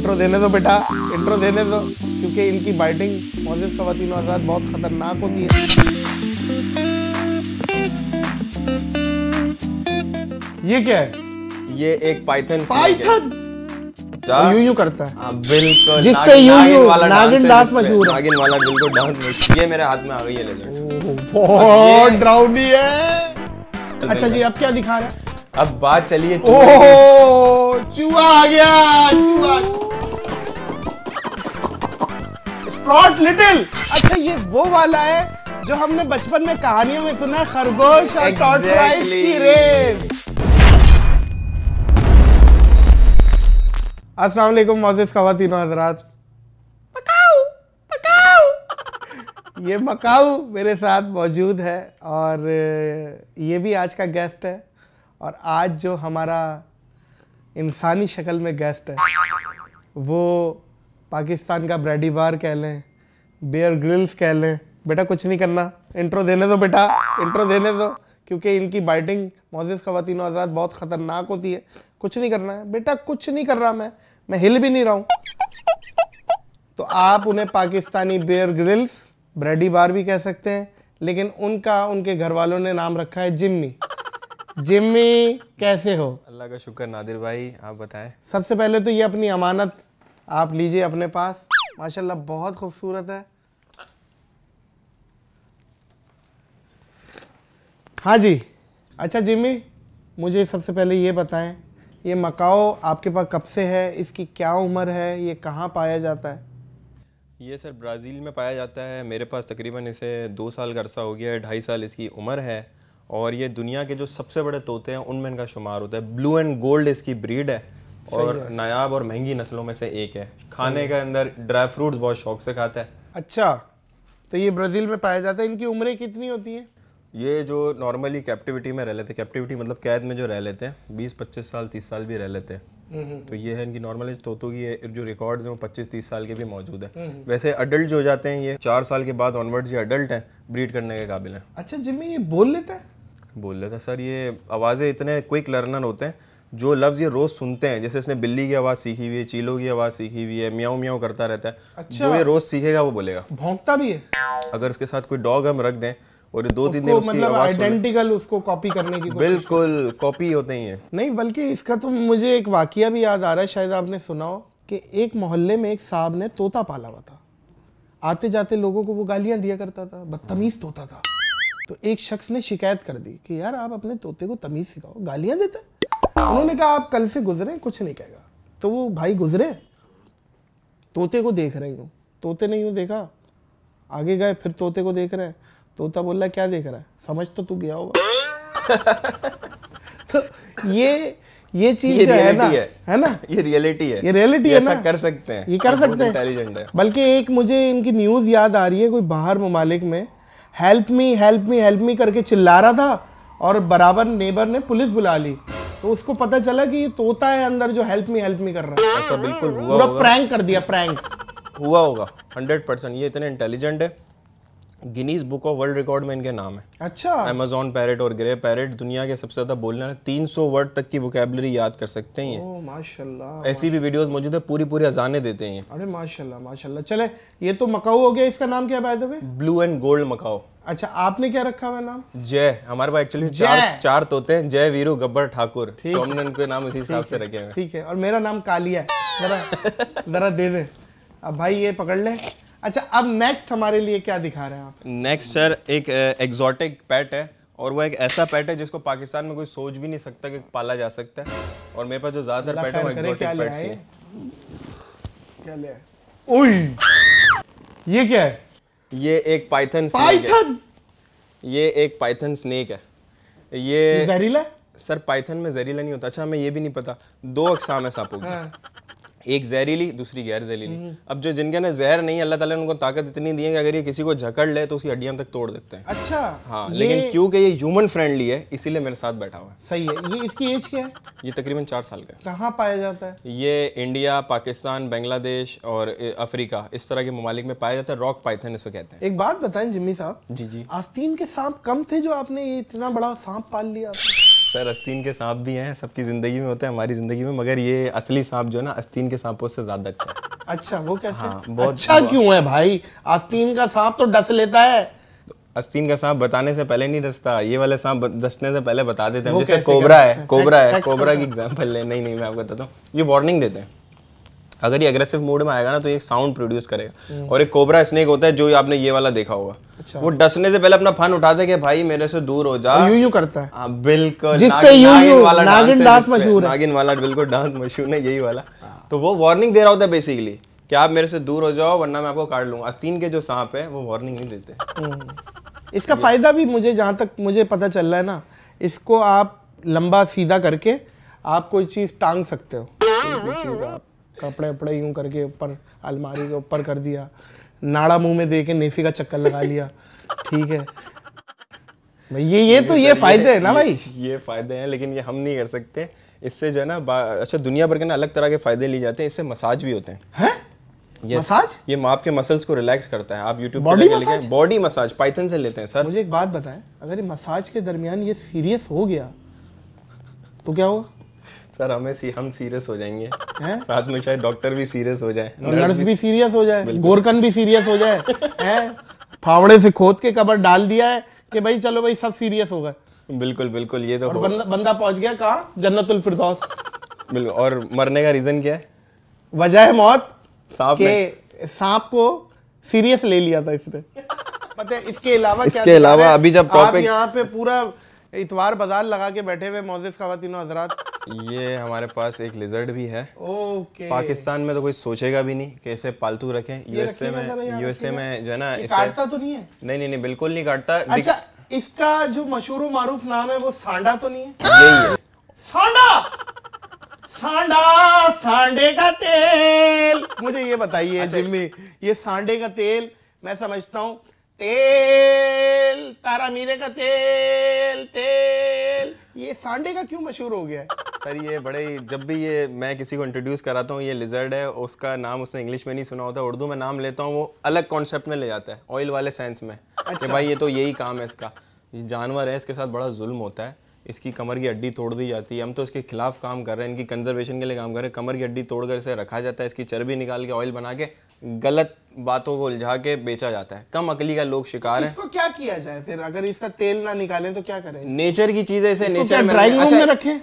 Intro देने दो बेटा इंट्रो देने दो क्योंकि इनकी बाइटिंग मोजिस खातिन आजाद बहुत ख़तरनाक होती है ये क्या है ये एक पाइथन पाइथन यू यू करता है हाँ, बिल्कुल जिस पे यू यू नागिन डांस मशहूर है नागिन वाला बिल्कुल डांस मशहूर ये मेरे हाथ में आ गई है लेजेंड बहुत ड्राउनी है अच्छा जी अब क्या दिखा रहे हैं अब बात चलिए चूहा आ गया चूहा फ्रॉड लिटिल अच्छा ये वो वाला है जो हमने बचपन में कहानियों में सुना है खरगोश और exactly. की रेस अस्सलाम वालेकुम मोजिज खवातिन हजरात पकाओ पकाओ ये मकाऊ मेरे साथ मौजूद है और ये भी आज का गेस्ट है और आज जो हमारा इंसानी शक्ल में गेस्ट है वो पाकिस्तान का ब्रेडी बार कह लें बेयर ग्रिल्स कह लें बेटा कुछ नहीं करना इंट्रो देने दो बेटा इंट्रो देने दो क्योंकि इनकी बाइटिंग मोजिज़ ख़वान हजरात बहुत ख़तरनाक होती है कुछ नहीं करना है बेटा कुछ नहीं कर रहा मैं मैं हिल भी नहीं रहा हूँ तो आप उन्हें पाकिस्तानी बेयर ग्रिल्स ब्रेडी बार भी कह सकते हैं लेकिन उनका उनके घर वालों ने नाम रखा है जिम्मी जिम्मी कैसे हो अल्लाह का शुक्र नादिर भाई आप बताएं सबसे पहले तो ये अपनी अमानत आप लीजिए अपने पास माशाल्लाह बहुत खूबसूरत है हाँ जी अच्छा जिमी मुझे सबसे पहले ये बताएं ये मकाओ आपके पास कब से है इसकी क्या उम्र है ये कहाँ पाया जाता है ये सर ब्राज़ील में पाया जाता है मेरे पास तकरीबन इसे दो साल का अरसा हो गया है ढाई साल इसकी उम्र है और ये दुनिया के जो सबसे बड़े तोते हैं उनमें इनका शुमार होता है ब्लू एंड गोल्ड इसकी ब्रीड है और नायाब और महंगी नस्लों में से एक है खाने के अंदर ड्राई फ्रूट बहुत शौक से खाता है अच्छा तो ये ब्राज़ील में पाया जाता है इनकी उम्रें कितनी होती हैं ये जो नॉर्मली कैप्टिविटी में रह लेते हैं कैप्टिविटी मतलब कैद में जो रह लेते हैं बीस पच्चीस साल तीस साल भी रह लेते हैं हम्म, हम्म। तो ये है इनकी नॉर्मली तोतों की जो रिकॉर्ड्स हैं वो पच्चीस तीस साल के भी मौजूद है हम्म, वैसे अडल्ट जो हो जाते हैं ये चार साल के बाद ऑनवर्ड्स ये अडल्ट हैं ब्रीड करने के काबिल हैं अच्छा जिम्मी ये बोल लेता है बोल लेता सर ये आवाज़ें इतने क्विक लर्नर होते हैं जो लफ्ज़ ये रोज़ सुनते हैं जैसे इसने बिल्ली की आवाज़ सीखी हुई है चीलों की आवाज़ सीखी हुई है म्याऊ म्याऊ करता रहता है अच्छा। जो ये रोज़ सीखेगा वो बोलेगा भोंकता भी है अगर उसके साथ कोई डॉग हम रख दें और दो तीन दिन उसकी मतलब आइडेंटिकल उसको कॉपी करने की बिल्कुल कॉपी होते ही है नहीं बल्कि इसका तो मुझे एक वाक्य भी याद आ रहा है शायद आपने सुना हो कि एक मोहल्ले में एक साहब ने तोता पाला हुआ था आते जाते लोगों को वो गालियां दिया करता था बदतमीज तोता था तो एक शख्स ने शिकायत कर दी कि यार आप अपने तोते को तमीज सिखाओ गालियां देता है उन्होंने कहा आप कल से गुजरे कुछ नहीं कहेगा तो वो भाई गुजरे तोते को देख रहे हूँ तोते नहीं हूँ देखा आगे गए फिर तोते को देख रहे हैं तोता बोल रहा क्या देख रहा है समझ तो तू गया होगा तो ये ये चीज जो है ना है, है ना ये रियलिटी है ये रियलिटी है ना कर सकते हैं ये कर सकते हैं इंटेलिजेंट है बल्कि एक मुझे इनकी न्यूज याद आ रही है कोई बाहर ममालिक में help me help me help me करके चिल्ला रहा था और बराबर नेबर ने पुलिस बुला ली तो उसको पता चला कि ये तोता है अंदर जो हेल्प मी हेल्प मी कर रहा है ऐसा हम्म, बिल्कुल हम्म, हुआ होगा प्रैंक कर दिया प्रैंक हुआ होगा हंड्रेड परसेंट ये इतने इंटेलिजेंट है Guinness Book of World Record में इनके नाम है अच्छा अमेजोन पैरेट और ग्रे पैरेट दुनिया के सबसे ज्यादा बोलने वाले तीन सौ वर्ड तक की वोकेबलरी याद कर सकते हैं ओ, माशाल्लाह ऐसी भी वीडियोस मौजूद है पूरी पूरी अजाने देते हैं अरे माशाल्लाह माशाल्लाह चले ये तो मकाऊ हो गया इसका नाम क्या है by the way blue and gold macaw अच्छा आपने क्या रखा हुआ नाम जय हमारे पास एक्चुअली चार, चार तोते हैं जय वीरू गब्बर ठाकुर तो हमने नाम उसी हिसाब से रखे हैं ठीक है और मेरा नाम कालिया जरा जरा दे दे अब भाई ये पकड़ ले अच्छा अब नेक्स्ट हमारे लिए क्या दिखा रहे हैं आप नेक्स्ट सर एक एग्जॉटिक पेट है और वो एक ऐसा पेट है जिसको पाकिस्तान में कोई सोच भी नहीं सकता कि पाला जा सकता है और मेरे पास जो ज्यादातर पेट है वो एग्जॉटिक पेट्स हैं क्या ले ओए ये क्या है ये एक पाइथन पाइथन ये एक पाइथन स्नेक है ये जहरीला सर पाइथन में जहरीला नहीं होता अच्छा हमें ये भी नहीं पता दो अक्सा है सांपों की एक जहरीली दूसरी गैर जहरीली हम्म। अब जो जिनके ना जहर नहीं अल्लाह ताला ने उनको ताकत इतनी दी है कि अगर ये किसी को झकड़ ले तो उसकी हड्डियां तक तोड़ देते हैं अच्छा हाँ ये... लेकिन क्योंकि ये ह्यूमन फ्रेंडली है इसीलिए मेरे साथ बैठा हुआ है सही है ये इसकी एज क्या है ये तकरीबन चार साल का कहाँ पाया जाता है ये इंडिया पाकिस्तान बांग्लादेश और अफ्रीका इस तरह के ममालिक में पाया जाता है रॉक पाइथन इसको कहते हैं एक बात बताए जिम्मी साहब जी जी आस्तीन के सांप कम थे जो आपने इतना बड़ा सांप पाल लिया सर अस्तीन के सांप भी हैं सबकी ज़िंदगी में होते हैं हमारी ज़िंदगी में मगर ये असली सांप जो है ना अस्तीन के सांपों से ज़्यादा अच्छा अच्छा वो कैसे हाँ, बहुत अच्छा क्यों है भाई आस्तीन का सांप तो डस लेता है अस्तीन का सांप बताने से पहले नहीं डसता ये वाले सांप डसने से पहले बता देते हैं जैसे कोबरा है कोबरा है कोबरा की एग्जाम्पल ले नहीं नहीं मैं आपको बताता हूँ ये वार्निंग देते हैं अगर ये अग्रेसिव मोड में आएगा ना तो ये साउंड प्रोड्यूस करेगा हम्म। और एक कोबरा स्नेक होता है जो आपने ये वाला देखा होगा अच्छा। वो डसने से पहले अपना फन उठाते कि भाई मेरे से दूर हो जा यू यू करता है हाँ, बिल्कुल जिस पे यू यू नागिन डांस मशहूर है नागिन वाला बिल्कुल डांस मशहूर है यही वाला हाँ। तो वो वार्निंग दे रहा होता है बेसिकली कि आप मेरे से दूर हो जाओ वरना मैं आपको काट लूंगा अस्तीन के जो सांप है वो वार्निंग नहीं देते हम्म। इसका फायदा भी मुझे जहां तक मुझे पता चल रहा है ना इसको आप लंबा सीधा करके आप कोई चीज़ टांग सकते हो हाँ, चीज़ आप कपड़े वपड़े यूँ करके ऊपर अलमारी के ऊपर कर दिया नाड़ा मुंह में दे के नेफी का चक्कर लगा लिया ठीक है भाई ये ये तो ये फायदे है ना भाई ये फायदे हैं लेकिन ये हम नहीं कर सकते इससे जो है ना अच्छा दुनिया भर के ना अलग तरह के फायदे लिए जाते हैं इससे मसाज भी होते हैं है? Yes. मसाज ये आपके मसल्स को रिलैक्स करता है आप YouTube body massage body massage python से लेते हैं सर मुझे एक बात बताएं अगर ये मसाज के दरमियान ये सीरियस हो गया तो क्या होगा सर हमें सी, हम सीरियस हो जाएंगे है? साथ में शायद डॉक्टर भी सीरियस हो जाए नर्स भी, भी सीरियस हो जाए गोरकन भी सीरियस हो जाए है? फावड़े से खोद के कबर डाल दिया है कि भाई चलो भाई सब सीरियस हो गए बिल्कुल बिल्कुल ये तो और बंदा बंदा पहुंच गया कहा जन्नतुल फिरदौस बिल्कुल और मरने का रीजन क्या है वजह है मौत सांप के सांप को सीरियस ले लिया था इसने पता है इसके अलावा इसके अलावा अभी जब आप यहाँ पे पूरा इतवार बाजार लगा के बैठे हुए मोजिस खातिन हजरात ये हमारे पास एक लिजर्ड भी है ओके पाकिस्तान में तो कोई सोचेगा भी नहीं कैसे पालतू रखें यूएसए में यूएसए में जो है ना काटता तो नहीं है नहीं नहीं नहीं बिल्कुल नहीं काटता अच्छा इसका जो मशहूर मारूफ नाम है वो सांडा तो नहीं है यही है सांडा सांडा सांडे का तेल मुझे ये बताइए अच्छा, जिम्मी ये सांडे का तेल मैं समझता हूँ तेल तारा मीरे का तेल तेल ये सांडे का क्यों मशहूर हो गया है सर ये बड़े ही जब भी ये मैं किसी को इंट्रोड्यूस कराता हूँ ये लिजर्ड है उसका नाम उसने इंग्लिश में नहीं सुना होता उर्दू में नाम लेता हूँ वो अलग कॉन्सेप्ट में ले जाता है ऑयल वाले सेंस में अच्छा। कि भाई ये तो यही काम है इसका ये जानवर है इसके साथ बड़ा जुल्म होता है इसकी कमर की हड्डी तोड़ दी जाती है हम तो इसके खिलाफ काम कर रहे हैं इनकी कंजर्वेशन के लिए काम कर रहे हैं कमर की हड्डी तोड़कर इसे रखा जाता है इसकी चर्बी निकाल के ऑयल बना के गलत बातों को उलझा के बेचा जाता है कम अकली का लोग शिकार है इसको क्या किया जाए फिर अगर इसका तेल ना निकालें तो क्या करें नेचर की चीज है इसे नेचर ड्राइंग रूम में रखें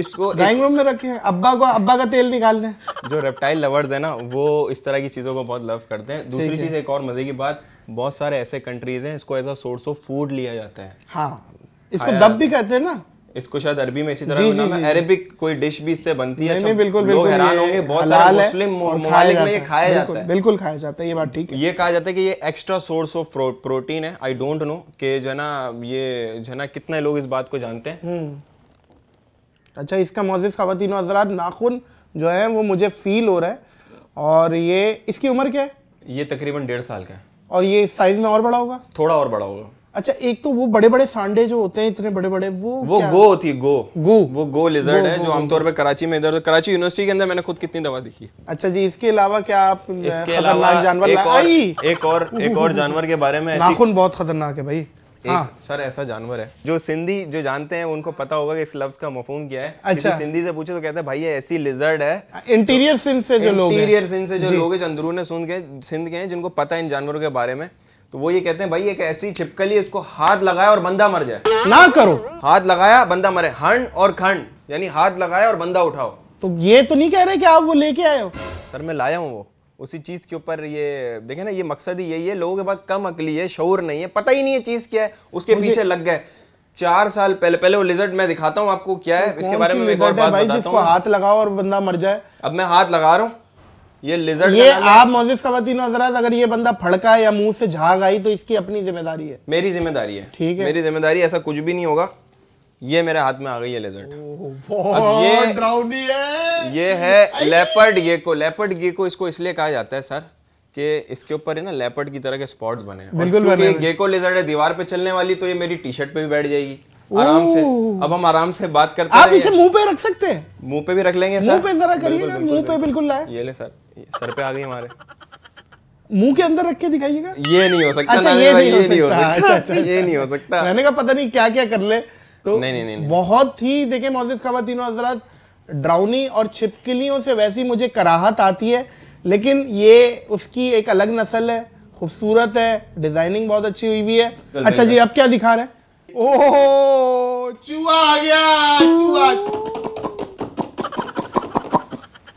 इसको ड्राइंग रूम में रखें अब्बा को अब्बा का तेल निकाल दें जो रेप्टाइल लवर्स है ना वो इस तरह की चीजों को बहुत लव करते हैं दूसरी चीज एक और मजे की बात बहुत सारे ऐसे कंट्रीज हैं इसको as a source of food लिया जाता है हाँ इसको दब भी कहते हैं ना इसको शायद अरबी में इसी तरह जी, जी, जी, अरेबिक कोई डिश भी इससे बनती है नहीं, अच्छा, बिल्कुल बिल्कुल हैरान होंगे बहुत सारे मुस्लिम ममालिक में ये खाया जाता है बिल्कुल खाया जाता है ये बात ठीक है ये कहा जाता है कि ये एक्स्ट्रा सोर्स ऑफ प्रोटीन है आई डोंट नो कि जो ना ये जो ना कितने लोग इस बात को जानते हैं हम्म। अच्छा इसका मोजिज़ खातिन हजरात नाखून जो है वो मुझे फील हो रहा है और ये इसकी उम्र क्या है ये तकरीबन डेढ़ साल का है और ये साइज़ में और बड़ा होगा थोड़ा और बड़ा होगा अच्छा एक तो वो बड़े बड़े सांडे जो होते हैं इतने बड़े बड़े वो वो गो होती है गो गो वो गो लिजर्ड है गो, जो आमतौर पे कराची में इधर कराची यूनिवर्सिटी के अंदर मैंने खुद कितनी दवा देखी अच्छा जी इसके अलावा क्या आप इसके खतरनाक जानवर एक और, एक और एक और जानवर के बारे में नाखून बहुत खतरनाक है भाई एक हाँ। सर ऐसा जानवर है जो सिंधी जो जानते हैं उनको पता होगा कि इस लफ्ज का मफहम क्या है अच्छा सिंधी से पूछे तो कहते हैं भाई ये ऐसी लिजर्ड है इंटीरियर सिंध से जो लोग इंटीरियर सिंध से जो लोग हैं जो अंदरून सिंध के सिंध के हैं जिनको पता है इन जानवरों के बारे में तो वो ये कहते हैं भाई एक ऐसी छिपकली इसको हाथ लगाया और बंदा मर जाए ना करो हाथ लगाया बंदा मरे हंड और खंड यानी हाथ लगाया और बंदा उठाओ तो ये तो नहीं कह रहे कि आप वो लेके आए हो सर मैं लाया हूँ वो उसी चीज़ के ऊपर ये देखे ना ये मकसद ही यही है लोगों के पास कम अकली है शोर नहीं है पता ही नहीं है चीज़ क्या है उसके पीछे लग गए चार साल पहले पहले वो लिजर्ट मैं दिखाता हूँ आपको क्या है तो इसके बारे में एक और बात बताता हाथ लगाओ और बंदा मर जाए अब मैं हाथ लगा रहा हूँ ये लिजर्ड ये आप मोजिस खातन हजरात अगर ये बंदा फड़का या मुंह से झाग आई तो इसकी अपनी जिम्मेदारी है मेरी जिम्मेदारी है ठीक है मेरी जिम्मेदारी ऐसा कुछ भी नहीं होगा ये मेरे हाथ में आ गई है लेजर्ट ये है ये है लेपर्ड गेको लेपर्ड गेको इसको इसलिए कहा जाता है सर कि इसके ऊपर है ना लेपर्ड की तरह के स्पॉट्स बने हैं बिल्कुल बने गेको लेजर्ट है दीवार पे चलने वाली तो ये मेरी टी शर्ट पे भी बैठ जाएगी आराम से अब हम आराम से बात करते हैं आप इसे मुंह पे रख सकते हैं मुंह पे भी रख लेंगे सर मुंह पे जरा करिए मुंह पे बिल्कुल लाए ये ले सर सर पे आ गई हमारे मुंह के अंदर रख के दिखाइएगा ये नहीं हो सकता अच्छा ये नहीं, ये नहीं हो सकता अच्छा अच्छा ये अच्छा। नहीं हो सकता मैंने कहा पता नहीं क्या क्या कर ले तो नहीं नहीं नहीं बहुत ही देखे मोजिज खातिन हजरात ड्राउनी और छिपकलियों से वैसी मुझे कराहत आती है लेकिन ये उसकी एक अलग नस्ल है खूबसूरत है डिजाइनिंग बहुत अच्छी हुई हुई है अच्छा जी अब क्या दिखा रहे ओहो चूहा आ गया चूहा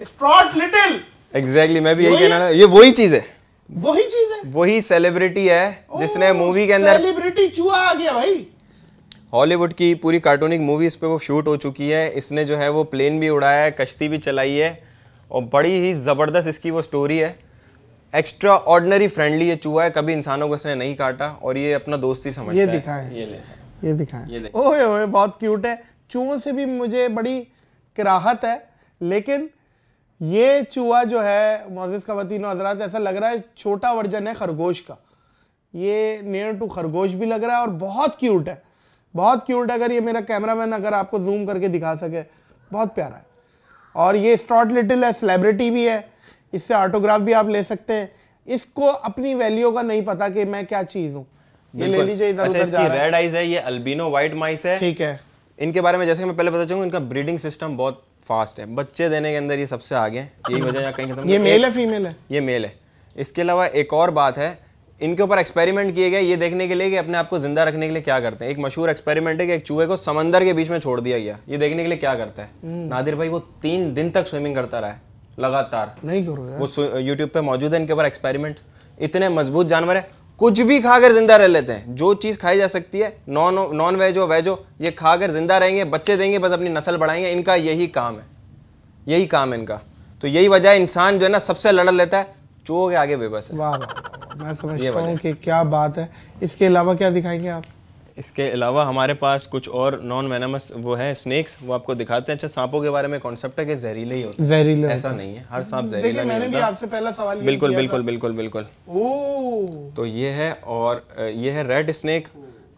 स्ट्रॉट लिटिल एग्जैक्टली मैं भी यही कहना ये वही चीज है वही चीज है वही सेलिब्रिटी है जिसने मूवी के अंदर सेलिब्रिटी चूहा आ गया भाई हॉलीवुड की पूरी कार्टूनिक मूवी इस पे वो शूट हो चुकी है इसने जो है वो प्लेन भी उड़ाया है कश्ती भी चलाई है और बड़ी ही ज़बरदस्त इसकी वो स्टोरी है एक्स्ट्रा ऑर्डनरी फ्रेंडली ये चूहा है कभी इंसानों को इसने नहीं काटा और ये अपना दोस्त ही समझता ये दिखाए है। ये ले ये दिखाए ओए ओए बहुत क्यूट है चूहों से भी मुझे बड़ी कराहत है लेकिन ये चूहा जो है मोजिस का वतीन हजरात ऐसा लग रहा है छोटा वर्जन है खरगोश का ये नियर टू खरगोश भी लग रहा है और बहुत क्यूट है बहुत क्यूट है अगर ये मेरा कैमरा मैन अगर आपको जूम करके दिखा सके बहुत प्यारा है और ये स्टॉट लिटिल है सेलिब्रिटी भी है इससे ऑटोग्राफ भी आप ले सकते हैं इसको अपनी वैल्यू का नहीं पता कि मैं क्या चीज़ हूँ ये ले लीजिए अच्छा, इसकी रेड आइज है ये अल्बिनो वाइट माइस है ठीक है इनके बारे में जैसे मैं पहले बता चाहूंगा इनका ब्रीडिंग सिस्टम बहुत फास्ट है बच्चे देने के अंदर ये सबसे आगे हैं यही वजह यहाँ कहीं खत्म ये मेल है फीमेल है ये मेल है इसके अलावा एक और बात है इनके ऊपर एक्सपेरिमेंट किए गए ये देखने के लिए कि अपने आप को जिंदा रखने के लिए क्या करते हैं एक मशहूर एक्सपेरिमेंट है कि एक चूहे को समंदर के बीच में छोड़ दिया गया ये देखने के लिए क्या करता है हम्म। नादिर भाई वो तीन दिन तक स्विमिंग करता रहा है लगातार नहीं करो वो यूट्यूब पे मौजूद है इनके ऊपर एक्सपेरिमेंट इतने मजबूत जानवर है कुछ भी खाकर जिंदा रह लेते हैं जो चीज़ खाई जा सकती है नॉन नॉन वेज हो वेज हो ये खाकर जिंदा रहेंगे बच्चे देंगे बस अपनी नस्ल बढ़ाएंगे इनका यही काम है यही काम है इनका तो यही वजह इंसान जो है ना सबसे लड़ लेता है चो के आगे बेबस है वाह मैं समझता हूँ कि क्या बात है इसके अलावा क्या दिखाएंगे आप इसके अलावा हमारे पास कुछ और नॉन वेनामस वो है स्नेक्स वो आपको दिखाते हैं अच्छा सांपों के बारे में कॉन्सेप्ट है कि जहरीले ही होते हैं जहरीले ऐसा नहीं है हर सांप जहरीला नहीं होता आपसे पहला सवाल बिल्कुल बिल्कुल बिल्कुल बिल्कुल तो ये है और ये है रेड स्नेक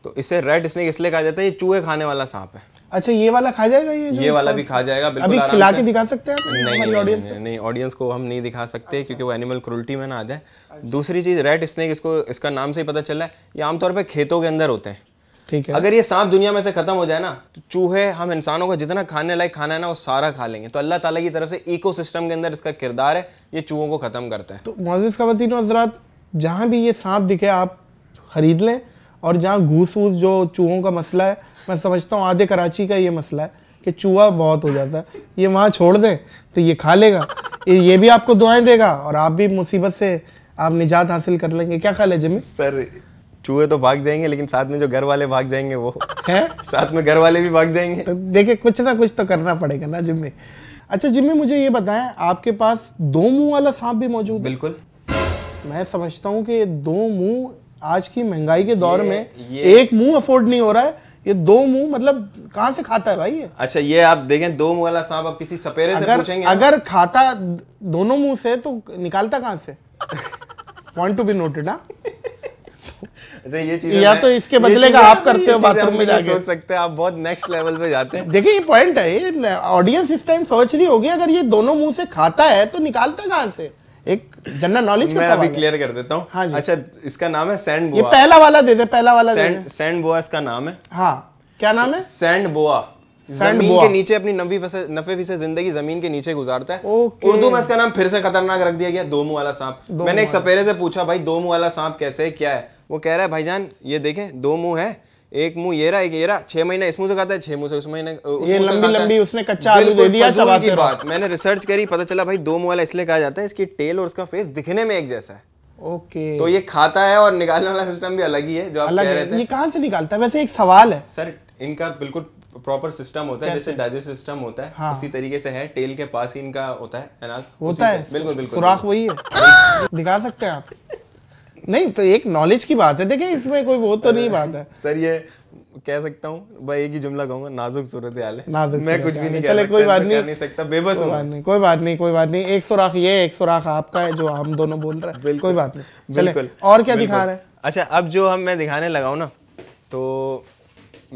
तो इसे रेड स्नेक इसलिए कहा जाता है ये चूहे खाने वाला सांप है अच्छा ये वाला खा जाएगा ये ये वाला भी खा जाएगा बिल्कुल अभी खिला के दिखा सकते हैं नहीं ऑडियंस नहीं ऑडियंस को हम नहीं दिखा सकते अच्छा। क्योंकि वो एनिमल क्रुलटी में ना आ जाए अच्छा। दूसरी चीज़ रेड स्नेक इसको इसका नाम से ही पता चला है ये आमतौर पर खेतों के अंदर होते हैं ठीक है अगर ये सांप दुनिया में से खत्म हो जाए ना तो चूहे हम इंसानों को जितना खाने लायक खाना है ना वो सारा खा लेंगे तो अल्लाह ताला की तरफ से इकोसिस्टम के अंदर इसका किरदार है ये चूहों को ख़त्म करता है तो मोजिज़ खवतिन हजरात जहाँ भी ये सांप दिखे आप ख़रीद लें और जहाँ घूस वूस जो चूहों का मसला है मैं समझता हूँ आधे कराची का ये मसला है कि चूहा बहुत हो जाता है ये वहाँ छोड़ दें तो ये खा लेगा ये भी आपको दुआएं देगा और आप भी मुसीबत से आप निजात हासिल कर लेंगे क्या ख्याल है जमी सर चूहे तो भाग जाएंगे लेकिन साथ में जो घर वाले भाग जाएंगे वो है साथ में घर वाले भी भाग जाएंगे तो देखिए कुछ ना कुछ तो करना पड़ेगा ना जिम्मे अच्छा जिम्मे मुझे ये बताएं आपके पास दो मुंह वाला सांप भी मौजूद बिल्कुल मैं समझता हूँ कि दो मुंह आज की महंगाई के दौर में एक मुंह अफोर्ड नहीं हो रहा है ये दो मुंह मतलब कहाँ से खाता है भाई ये अच्छा ये आप देखें दो मुंह वाला सांप आप किसी सपेरे अगर, से पूछेंगे अगर खाता दोनों मुंह से तो निकालता कहाँ से पॉइंट टू बी नोटेड ना अच्छा ये चीज या तो इसके बदले का आप करते हो बाथरूम में जाके सोच सकते हैं आप बहुत नेक्स्ट लेवल पे जाते हैं देखिए ये पॉइंट है ये ऑडियंस इस टाइम सोच रही होगी अगर ये दोनों मुंह से खाता है तो निकालता कहां से एक जनरल नॉलेज मैं अभी क्लियर कर देता हूँ हाँ अच्छा इसका नाम है सैंड बोआ ये पहला वाला दे दे पहला वाला सैंड सैंड बोआ इसका नाम है हाँ क्या नाम है सैंड बोआ बोआ के नीचे अपनी नबी नफे फिसे जिंदगी जमीन के नीचे गुजारता है उर्दू में इसका नाम फिर से खतरनाक रख दिया गया दो मुंह वाला सांप मैंने एक सपेरे से पूछा भाई दो मुंह वाला सांप कैसे क्या है वो कह रहा है भाईजान ये देखें दो मुंह है एक मुंह ये रहा एक ये रहा छह महीना इस मुंह से खाता है छह मुंह से उस महीने ये लंबी लंबी उसने कच्चा आलू दे दिया की बात मैंने रिसर्च करी पता चला भाई दो मुंह वाला इसलिए कहा जाता है इसकी टेल और उसका फेस दिखने में एक जैसा है ओके तो ये खाता है और निकालने वाला सिस्टम भी अलग ही है जो आप अलग कह रहे थे ये कहाँ से निकालता है वैसे एक सवाल है सर इनका बिल्कुल प्रॉपर सिस्टम होता है जैसे डाइजेस्ट सिस्टम होता है हाँ। उसी तरीके से है टेल के पास ही इनका होता है होता है बिल्कुल बिल्कुल सुराख वही है दिखा सकते हैं आप नहीं तो एक नॉलेज की बात है देखिए इसमें कोई वो तो नहीं बात है सर ये कह सकता हूँ भाई एक ही जुमला कहूंगा नाजुक सूरत हाल है नाजुक मैं कुछ भी नहीं चले कोई बात नहीं नहीं सकता बेबस कोई बात नहीं कोई बात नहीं कोई बात नहीं एक सुराख ये एक सुराख आपका है जो हम दोनों बोल रहे हैं कोई बात नहीं चले और क्या दिखा रहे हैं अच्छा अब जो हम मैं दिखाने लगा हूँ ना तो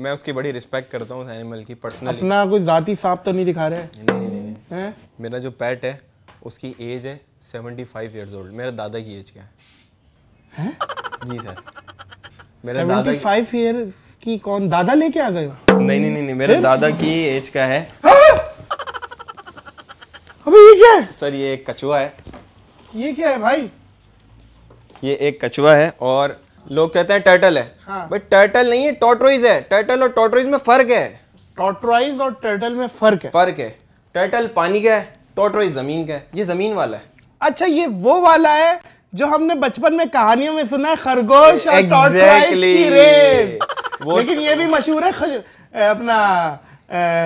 मैं उसकी बड़ी रिस्पेक्ट करता हूँ एनिमल की पर्सनल अपना कोई जाति सांप तो नहीं दिखा रहे हैं नहीं नहीं नहीं मेरा जो पेट है उसकी एज है सेवेंटी फाइव ईयर्स ओल्ड मेरा दादा की एज क्या है जी सर मेरा दादा फाइव ईयर की कौन दादा लेके आ गए नहीं नहीं नहीं मेरे दादा की एज का है हाँ? अबे ये क्या है सर ये एक कछुआ है ये क्या है भाई ये एक कछुआ है और लोग कहते हैं टर्टल है हाँ। टर्टल नहीं है टॉटरोइज है टर्टल और टॉटरोइज में फर्क है टॉटरोइज और टर्टल में फर्क है फर्क है टर्टल पानी का है टॉटरोइज जमीन का है ये जमीन वाला है अच्छा ये वो वाला है जो हमने बचपन में कहानियों में सुना है खरगोश और exactly. की रेस लेकिन ये भी मशहूर है अपना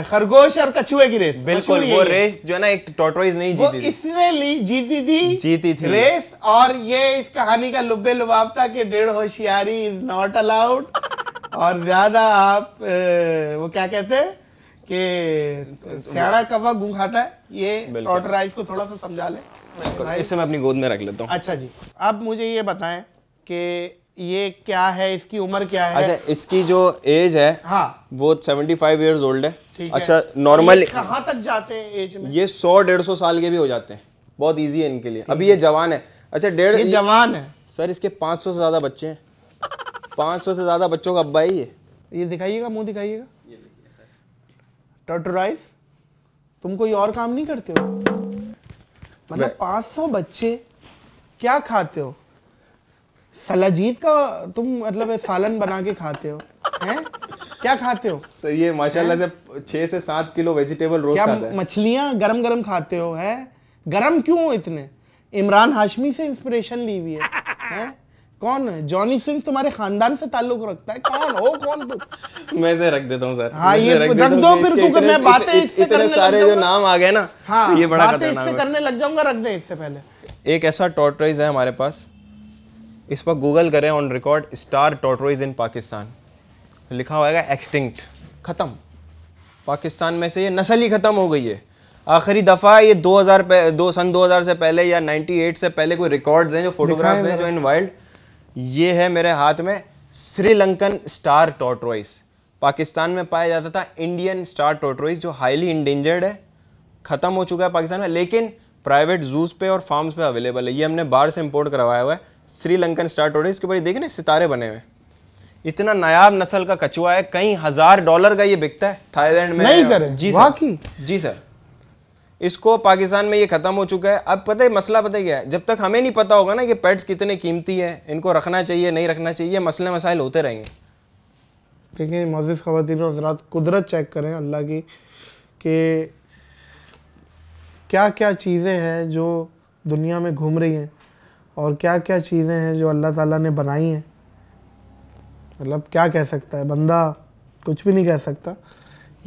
खरगोश और कछुए की रेस बिल्कुल वो रेस जो है ना एक टॉटवाइज नहीं जीती थी ली जीती थी जीती थी रेस और ये इस कहानी का लुबे लुबाब था कि डेढ़ होशियारी इज नॉट अलाउड और ज्यादा आप वो क्या कहते हैं कि सियाड़ा कवा गू है ये टोटराइज को थोड़ा सा समझा लें इसे मैं अपनी गोद में रख लेता हूँ अच्छा जी अब मुझे ये बताएं कि ये क्या है इसकी उम्र क्या है अच्छा इसकी जो एज है हाँ वो सेवेंटी फाइव ईयर्स ओल्ड है अच्छा नॉर्मल कहाँ तक जाते हैं एज में ये सौ डेढ़ सौ साल के भी हो जाते हैं बहुत ईजी है इनके लिए अभी ये जवान है अच्छा डेढ़ जवान है सर इसके पाँच से ज़्यादा बच्चे हैं पाँच से ज़्यादा बच्चों का अब्बा ही है ये दिखाइएगा मुंह दिखाइएगा टर्टराइज तुम कोई और काम नहीं करते हो मतलब 500 बच्चे क्या खाते हो सलाजीत का तुम मतलब सालन बना के खाते हो हैं क्या खाते हो सर ये माशाल्लाह से छह से सात किलो वेजिटेबल रोज क्या मछलियाँ गरम गरम खाते हो है गरम क्यों इतने इमरान हाशमी से इंस्पिरेशन ली हुई है, है? कौन है जॉनी सिंह तुम्हारे खानदान से ताल्लुक रखता है कौन हो कौन तू मैं से रख देता हूँ सर हाँ ये रख, रख दो फिर क्योंकि मैं बातें इससे इतने करने सारे जो नाम आ गए ना हाँ ये बड़ा बातें इससे करने लग जाऊंगा रख दे इससे पहले एक ऐसा टॉर्टोइज है हमारे पास इस पर गूगल करें on record star tortoise in Pakistan लिखा होगा एक्सटिंक्ट ख़त्म पाकिस्तान में से ये नस्ल ही ख़त्म हो गई है आखिरी दफ़ा ये 2000 दो सन 2000 से पहले या 98 से पहले कोई रिकॉर्ड्स हैं जो फोटोग्राफ्स हैं जो इन वाइल्ड ये है मेरे हाथ में श्रीलंकन स्टार टॉटरॉइस पाकिस्तान में पाया जाता था इंडियन स्टार टोटरॉइस जो हाईली इंडेंजर्ड है ख़त्म हो चुका है पाकिस्तान में लेकिन प्राइवेट जूस पे और फार्म्स पे अवेलेबल है ये हमने बाहर से इम्पोर्ट करवाया हुआ है श्रीलंकन स्टार टॉटरॉइस के ऊपर देखें ना सितारे बने हुए इतना नायाब नस्ल का कछुआ है कई हज़ार डॉलर का ये बिकता है थाईलैंड में नहीं करें जी सर जी सर इसको पाकिस्तान में ये ख़त्म हो चुका है अब पता है मसला पता क्या है जब तक हमें नहीं पता होगा ना कि पेट्स कितने कीमती हैं इनको रखना चाहिए नहीं रखना चाहिए मसले मसाइल होते रहेंगे देखिए मज़द ख़वान हजरात कुदरत चेक करें अल्लाह की कि क्या क्या चीज़ें हैं जो दुनिया में घूम रही हैं और क्या क्या चीज़ें हैं जो अल्लाह ताला ने बनाई हैं मतलब क्या कह सकता है बंदा कुछ भी नहीं कह सकता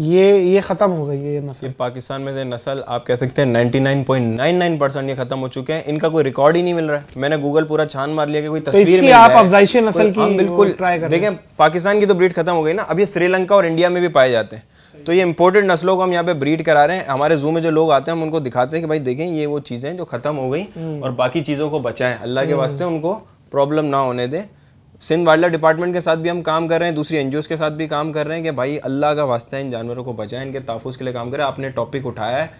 ये ये ख़त्म हो गई है ये नसल ये पाकिस्तान में से नस्ल आप कह सकते हैं 99.99 परसेंट ये ख़त्म हो चुके हैं इनका कोई रिकॉर्ड ही नहीं मिल रहा है मैंने गूगल पूरा छान मार लिया कि कोई तो तस्वीर तो आप अफजाइश नसल की बिल्कुल ट्राई कर देखें पाकिस्तान की तो ब्रीड खत्म हो गई ना अब ये श्रीलंका और इंडिया में भी पाए जाते हैं तो ये इम्पोर्टेड नस्लों को हम यहाँ पे ब्रीड करा रहे हैं हमारे जू में जो लोग आते हैं हम उनको दिखाते हैं कि भाई देखें ये वो चीज़ें जो खत्म हो गई हम्म। और बाकी चीज़ों को बचाएं अल्लाह के हम्म। वास्ते उनको प्रॉब्लम ना होने दें सिंध वाइल्ड लाइफ डिपार्टमेंट के साथ भी हम काम कर रहे हैं दूसरी एन के साथ भी काम कर रहे हैं कि भाई अल्लाह का वास्ता है इन जानवरों को बचाएं इनके तहफ़ के लिए काम करें आपने टॉपिक उठाया है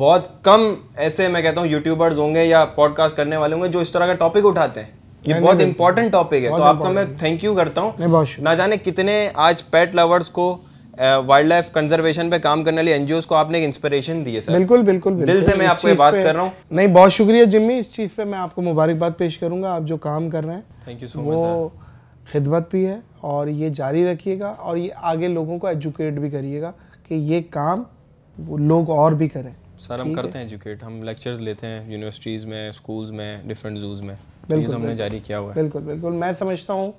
बहुत कम ऐसे मैं कहता हूँ यूट्यूबर्स होंगे या पॉडकास्ट करने वाले होंगे जो इस तरह का टॉपिक उठाते हैं ये बहुत इंपॉर्टेंट टॉपिक है तो आपका मैं थैंक यू करता हूँ ना जाने कितने आज पेट लवर्स को वाइल्ड लाइफ कंजर्वेशन पे काम करने वाली एनजीओ को आपने एक इंस्पिरेशन दी है सर बिल्कुल बिल्कुल, बिल्कुल दिल से मैं आपको ये बात कर रहा हूँ नहीं बहुत शुक्रिया जिम्मी इस चीज़ पे मैं आपको मुबारकबाद पेश करूँगा आप जो काम कर रहे हैं थैंक यू सो मच वो खिदमत भी है और ये जारी रखिएगा और ये आगे लोगों को एजुकेट भी करिएगा कि ये काम वो लोग और भी करें सर हम करते हैं एजुकेट हम लेक्चर्स लेते हैं यूनिवर्सिटीज़ में स्कूल्स में डिफरेंट जूज में तो बिल्कुल तो हमने जारी किया हुआ है बिल्कुल बिल्कुल मैं समझता हूँ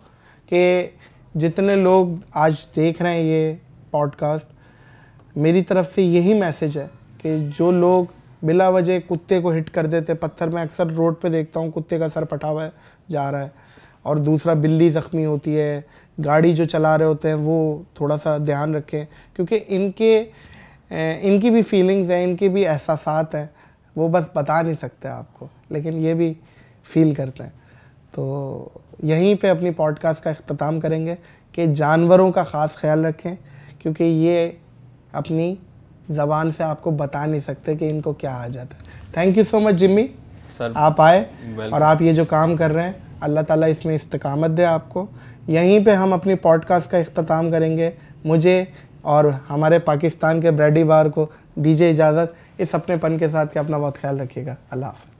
कि जितने लोग आज देख रहे हैं ये पॉडकास्ट मेरी तरफ से यही मैसेज है कि जो लोग बिला वजह कुत्ते को हिट कर देते पत्थर में अक्सर रोड पे देखता हूँ कुत्ते का सर पटा हुआ जा रहा है और दूसरा बिल्ली ज़ख्मी होती है गाड़ी जो चला रहे होते हैं वो थोड़ा सा ध्यान रखें क्योंकि इनके इनकी भी फीलिंग्स हैं इनके भी एहसास हैं वो बस बता नहीं सकते आपको लेकिन ये भी फील करते हैं तो यहीं पे अपनी पॉडकास्ट का अख्ताम करेंगे कि जानवरों का ख़ास ख्याल रखें क्योंकि ये अपनी ज़बान से आपको बता नहीं सकते कि इनको क्या आ जाता है thank you so much Jimmy sir आप आए और आप ये जो काम कर रहे हैं अल्लाह ताला इसमें इस्तकामत दे आपको यहीं पे हम अपनी पॉडकास्ट का अख्ताम करेंगे मुझे और हमारे पाकिस्तान के ब्रेडी बार को दीजिए इजाज़त इस अपनेपन के साथ के अपना बहुत ख्याल रखिएगा अल्लाह हाफ